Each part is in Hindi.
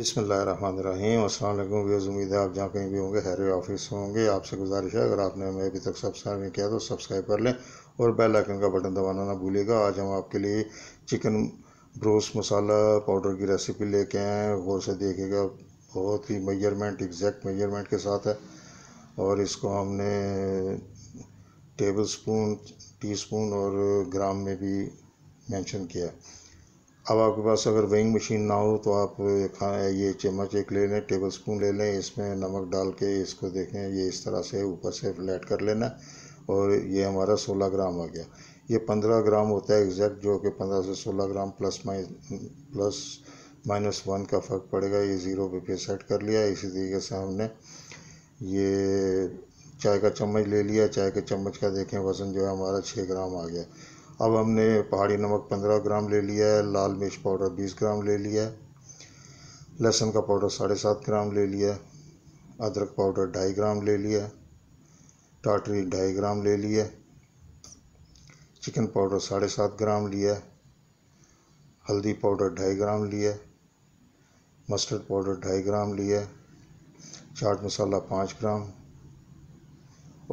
बिसमीम अल्लाम व्यूज़ उम्मीद है आप जहाँ कहीं भी होंगे हैरे ऑफिस होंगे आपसे गुजारिश है अगर आपने हमें अभी तक सब्सक्राइब नहीं किया तो सब्सक्राइब कर लें और बेल आइकन का बटन दबाना ना भूलिएगा आज हम आपके लिए चिकन ब्रोस मसाला पाउडर की रेसिपी लेके आए हैं गौर से देखेगा बहुत ही मेजरमेंट एग्जैक्ट मेजरमेंट के साथ है और इसको हमने टेबल स्पून टी स्पून और ग्राम में भी मैंशन किया है अब आपके पास अगर वेइंग मशीन ना हो तो आप ये चम्मच एक ले लें टेबल स्पून ले लें इसमें नमक डाल के इसको देखें ये इस तरह से ऊपर से फ्लैट कर लेना और ये हमारा 16 ग्राम आ गया ये 15 ग्राम होता है एग्जैक्ट जो कि 15 से 16 gram plus minus plus minus one का फ़र्क पड़ेगा ये ज़ीरो पे पे सेट कर लिया इसी तरीके से हमने ये चाय का चम्मच ले लिया चाय के चम्मच का देखें वज़न जो है हमारा छः ग्राम आ गया अब हमने पहाड़ी नमक 15 ग्राम ले लिया है लाल मिर्च पाउडर 20 ग्राम ले लिया है लहसुन का पाउडर साढ़े सात ग्राम ले लिया है अदरक पाउडर ढाई ग्राम ले लिया है टाटरी ढाई ग्राम ले लिया चिकन पाउडर साढ़े सात ग्राम लिया हल्दी पाउडर ढाई ग्राम लिया मस्टर्ड पाउडर ढाई ग्राम लिया चाट मसाला पाँच ग्राम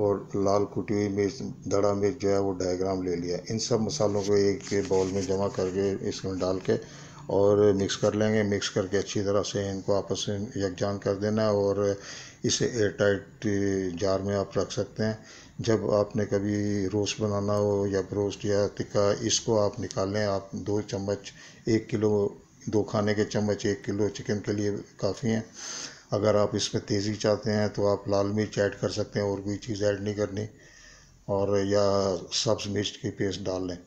और लाल कुटी हुई मिर्च दड़ा मिर्च जो है वो डायग्राम ले लिया इन सब मसालों को एक बाउल में जमा करके इसमें डाल के और मिक्स कर लेंगे मिक्स करके अच्छी तरह से इनको आपस में यकजान कर देना और इसे एयर टाइट जार में आप रख सकते हैं जब आपने कभी रोस्ट बनाना हो या ब्रोस्ट या तिक्का इसको आप निकालें आप दो चम्मच एक किलो दो खाने के चम्मच एक किलो चिकन के लिए काफ़ी हैं अगर आप इसमें तेज़ी चाहते हैं तो आप लाल मिर्च ऐड कर सकते हैं और कोई चीज़ ऐड नहीं करनी और या सब्ज़ मिर्च की पेस्ट डाल लें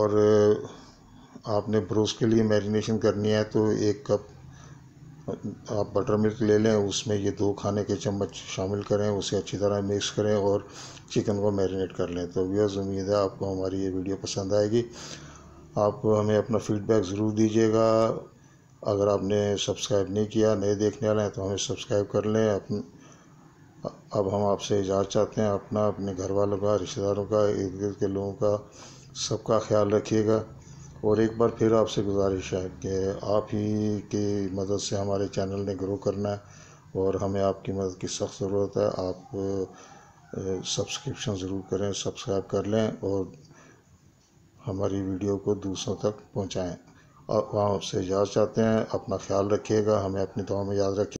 और आपने ब्रोस के लिए मैरिनेशन करनी है तो एक कप आप बटर मिल्क ले लें उसमें ये दो खाने के चम्मच शामिल करें उसे अच्छी तरह मिक्स करें और चिकन को मैरिनेट कर लें तो व्यूअर्स उम्मीद है आपको हमारी ये वीडियो पसंद आएगी आप हमें अपना फीडबैक ज़रूर दीजिएगा अगर आपने सब्सक्राइब नहीं किया नहीं देखने वाले हैं तो हमें सब्सक्राइब कर लें अपने अब हम आपसे इजाज़त चाहते हैं अपना अपने घर वालों का रिश्तेदारों का इर्द गिर्द के लोगों का सबका ख्याल रखिएगा और एक बार फिर आपसे गुजारिश है कि आप ही की मदद से हमारे चैनल ने ग्रो करना है और हमें आपकी मदद की सख्त ज़रूरत है आप सब्सक्रिप्शन ज़रूर करें सब्सक्राइब कर लें और हमारी वीडियो को दूसरों तक पहुँचाएँ और वहाँ आपसे इजाज़त चाहते हैं अपना ख्याल रखिएगा हमें अपनी दुआ में याद रखिए